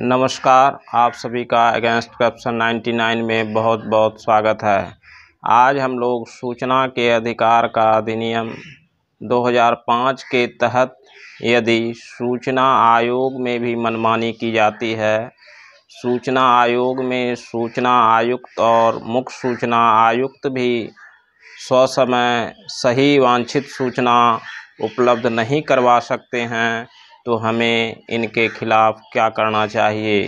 नमस्कार आप सभी का अगेंस्ट करप्शन 99 में बहुत बहुत स्वागत है आज हम लोग सूचना के अधिकार का अधिनियम 2005 के तहत यदि सूचना आयोग में भी मनमानी की जाती है सूचना आयोग में सूचना आयुक्त और मुख्य सूचना आयुक्त भी स्वसमय सही वांछित सूचना उपलब्ध नहीं करवा सकते हैं तो हमें इनके खिलाफ़ क्या करना चाहिए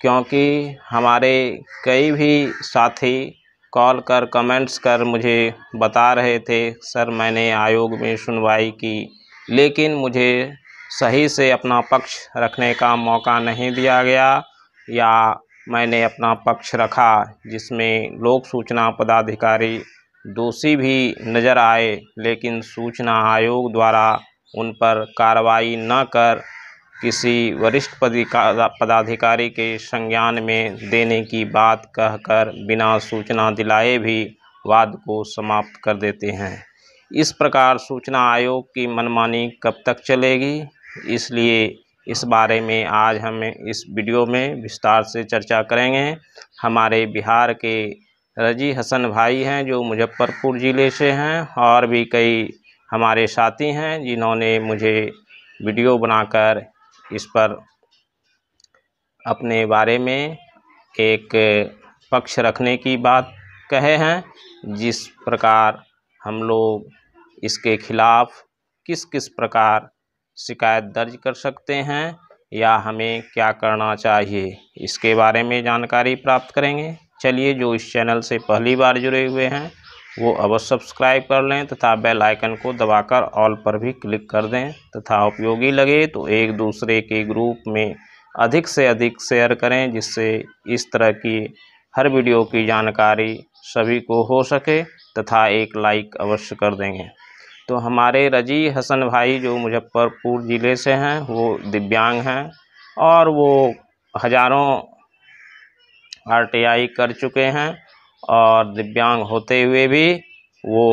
क्योंकि हमारे कई भी साथी कॉल कर कमेंट्स कर मुझे बता रहे थे सर मैंने आयोग में सुनवाई की लेकिन मुझे सही से अपना पक्ष रखने का मौका नहीं दिया गया या मैंने अपना पक्ष रखा जिसमें लोक सूचना पदाधिकारी दोषी भी नज़र आए लेकिन सूचना आयोग द्वारा उन पर कार्रवाई न कर किसी वरिष्ठ पदाधिकारी के संज्ञान में देने की बात कहकर बिना सूचना दिलाए भी वाद को समाप्त कर देते हैं इस प्रकार सूचना आयोग की मनमानी कब तक चलेगी इसलिए इस बारे में आज हम इस वीडियो में विस्तार से चर्चा करेंगे हमारे बिहार के रजी हसन भाई हैं जो मुजफ्फ़रपुर ज़िले से हैं और भी कई हमारे साथी हैं जिन्होंने मुझे वीडियो बनाकर इस पर अपने बारे में एक पक्ष रखने की बात कहे हैं जिस प्रकार हम लोग इसके खिलाफ़ किस किस प्रकार शिकायत दर्ज कर सकते हैं या हमें क्या करना चाहिए इसके बारे में जानकारी प्राप्त करेंगे चलिए जो इस चैनल से पहली बार जुड़े हुए हैं वो अवश्य सब्सक्राइब कर लें तथा बेल आइकन को दबाकर ऑल पर भी क्लिक कर दें तथा उपयोगी लगे तो एक दूसरे के ग्रुप में अधिक से अधिक शेयर करें जिससे इस तरह की हर वीडियो की जानकारी सभी को हो सके तथा एक लाइक अवश्य कर देंगे तो हमारे रजी हसन भाई जो मुजफ्फ़रपुर ज़िले से हैं वो दिव्यांग हैं और वो हज़ारों आर कर चुके हैं और दिव्यांग होते हुए भी वो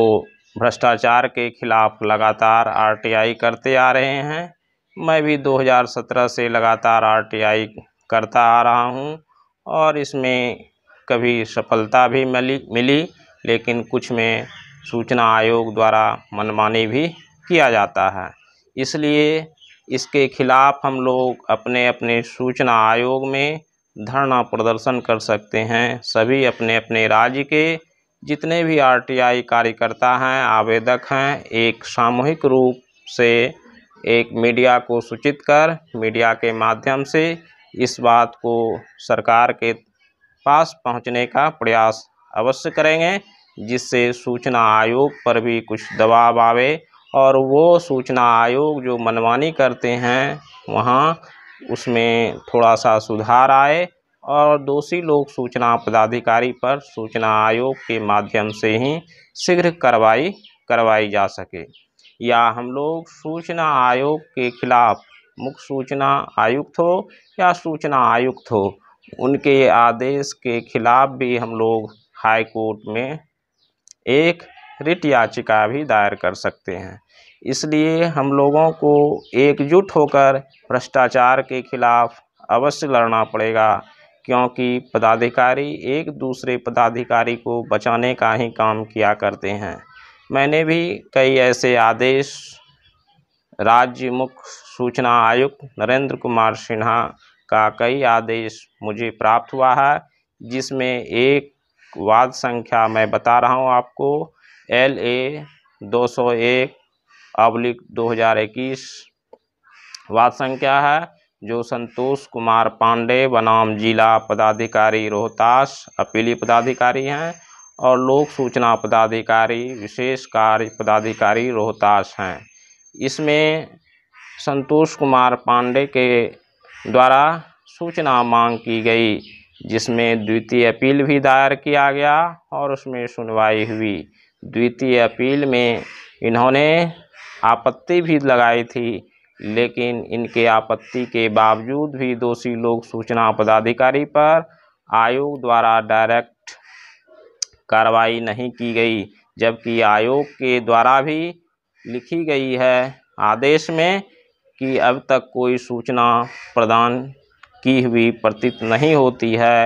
भ्रष्टाचार के खिलाफ लगातार आरटीआई करते आ रहे हैं मैं भी 2017 से लगातार आरटीआई करता आ रहा हूं और इसमें कभी सफलता भी मिली मिली लेकिन कुछ में सूचना आयोग द्वारा मनमानी भी किया जाता है इसलिए इसके खिलाफ़ हम लोग अपने अपने सूचना आयोग में धरना प्रदर्शन कर सकते हैं सभी अपने अपने राज्य के जितने भी आरटीआई कार्यकर्ता हैं आवेदक हैं एक सामूहिक रूप से एक मीडिया को सूचित कर मीडिया के माध्यम से इस बात को सरकार के पास पहुंचने का प्रयास अवश्य करेंगे जिससे सूचना आयोग पर भी कुछ दबाव आवे और वो सूचना आयोग जो मनमानी करते हैं वहाँ उसमें थोड़ा सा सुधार आए और दोषी लोग सूचना पदाधिकारी पर सूचना आयोग के माध्यम से ही शीघ्र कार्रवाई करवाई जा सके या हम लोग सूचना आयोग के खिलाफ मुख्य सूचना आयुक्त हो या सूचना आयुक्त हो उनके आदेश के खिलाफ भी हम लोग हाई कोर्ट में एक रिट याचिका भी दायर कर सकते हैं इसलिए हम लोगों को एकजुट होकर भ्रष्टाचार के खिलाफ़ अवश्य लड़ना पड़ेगा क्योंकि पदाधिकारी एक दूसरे पदाधिकारी को बचाने का ही काम किया करते हैं मैंने भी कई ऐसे आदेश राज्य मुख्य सूचना आयुक्त नरेंद्र कुमार सिन्हा का कई आदेश मुझे प्राप्त हुआ है जिसमें एक वाद संख्या मैं बता रहा हूँ आपको एल ए दो सौ एक अब्लिक दो हज़ार इक्कीस वाद संख्या है जो संतोष कुमार पांडे बनाम जिला पदाधिकारी रोहतास अपीली पदाधिकारी हैं और लोक सूचना पदाधिकारी विशेष कार्य पदाधिकारी रोहतास हैं इसमें संतोष कुमार पांडे के द्वारा सूचना मांग की गई जिसमें द्वितीय अपील भी दायर किया गया और उसमें सुनवाई हुई द्वितीय अपील में इन्होंने आपत्ति भी लगाई थी लेकिन इनके आपत्ति के बावजूद भी दोषी लोग सूचना पदाधिकारी पर आयोग द्वारा डायरेक्ट कार्रवाई नहीं की गई जबकि आयोग के द्वारा भी लिखी गई है आदेश में कि अब तक कोई सूचना प्रदान की हुई प्रतीत नहीं होती है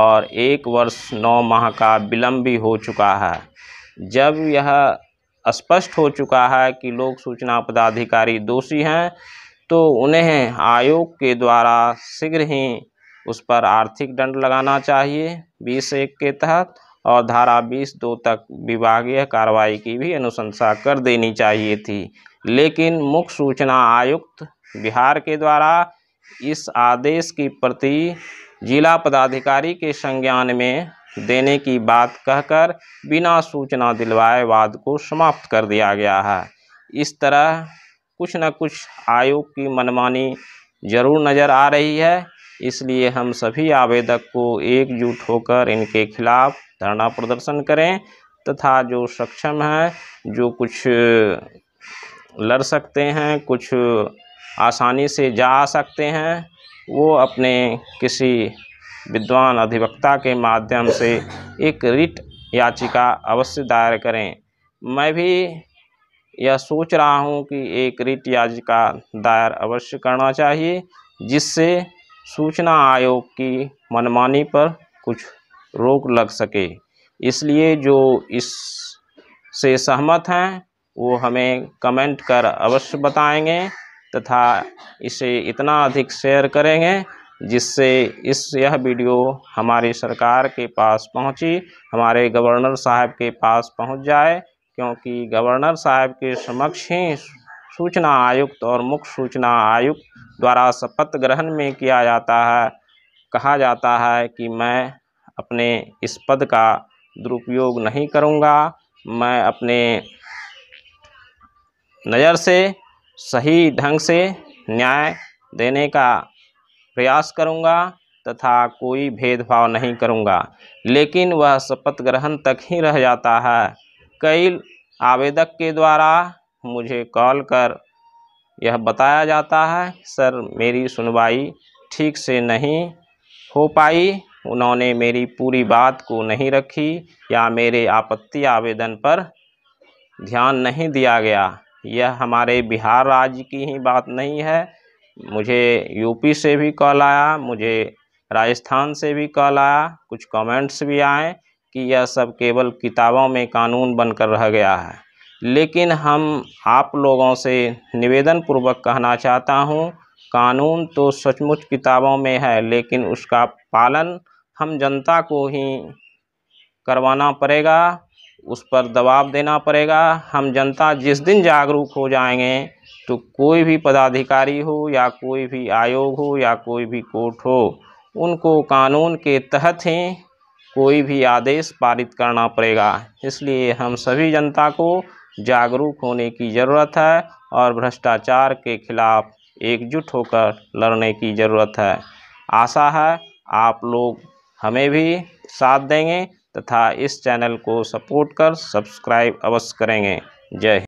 और एक वर्ष नौ माह का विलम्ब भी हो चुका है जब यह स्पष्ट हो चुका है कि लोक सूचना पदाधिकारी दोषी हैं तो उन्हें आयोग के द्वारा शीघ्र ही उस पर आर्थिक दंड लगाना चाहिए बीस एक के तहत और धारा बीस दो तक विभागीय कार्रवाई की भी अनुशंसा कर देनी चाहिए थी लेकिन मुख्य सूचना आयुक्त बिहार के द्वारा इस आदेश की प्रति जिला पदाधिकारी के संज्ञान में देने की बात कहकर बिना सूचना दिलवाए वाद को समाप्त कर दिया गया है इस तरह कुछ न कुछ आयोग की मनमानी जरूर नज़र आ रही है इसलिए हम सभी आवेदक को एकजुट होकर इनके खिलाफ धरना प्रदर्शन करें तथा जो सक्षम है जो कुछ लड़ सकते हैं कुछ आसानी से जा सकते हैं वो अपने किसी विद्वान अधिवक्ता के माध्यम से एक रिट याचिका अवश्य दायर करें मैं भी यह सोच रहा हूं कि एक रिट याचिका दायर अवश्य करना चाहिए जिससे सूचना आयोग की मनमानी पर कुछ रोक लग सके इसलिए जो इस से सहमत हैं वो हमें कमेंट कर अवश्य बताएंगे तथा इसे इतना अधिक शेयर करेंगे जिससे इस यह वीडियो हमारी सरकार के पास पहुंची हमारे गवर्नर साहब के पास पहुंच जाए क्योंकि गवर्नर साहब के समक्ष ही सूचना आयुक्त और मुख्य सूचना आयुक्त द्वारा शपथ ग्रहण में किया जाता है कहा जाता है कि मैं अपने इस पद का दुरुपयोग नहीं करूंगा मैं अपने नज़र से सही ढंग से न्याय देने का प्रयास करूँगा तथा कोई भेदभाव नहीं करूँगा लेकिन वह शपथ ग्रहण तक ही रह जाता है कई आवेदक के द्वारा मुझे कॉल कर यह बताया जाता है सर मेरी सुनवाई ठीक से नहीं हो पाई उन्होंने मेरी पूरी बात को नहीं रखी या मेरे आपत्ति आवेदन पर ध्यान नहीं दिया गया यह हमारे बिहार राज्य की ही बात नहीं है मुझे यूपी से भी कॉल आया मुझे राजस्थान से भी कॉल आया कुछ कमेंट्स भी आए कि यह सब केवल किताबों में कानून बनकर रह गया है लेकिन हम आप लोगों से निवेदन पूर्वक कहना चाहता हूँ कानून तो सचमुच किताबों में है लेकिन उसका पालन हम जनता को ही करवाना पड़ेगा उस पर दबाव देना पड़ेगा हम जनता जिस दिन जागरूक हो जाएंगे तो कोई भी पदाधिकारी हो या कोई भी आयोग हो या कोई भी कोर्ट हो उनको कानून के तहत ही कोई भी आदेश पारित करना पड़ेगा इसलिए हम सभी जनता को जागरूक होने की ज़रूरत है और भ्रष्टाचार के खिलाफ एकजुट होकर लड़ने की ज़रूरत है आशा है आप लोग हमें भी साथ देंगे तथा इस चैनल को सपोर्ट कर सब्सक्राइब अवश्य करेंगे जय हिंद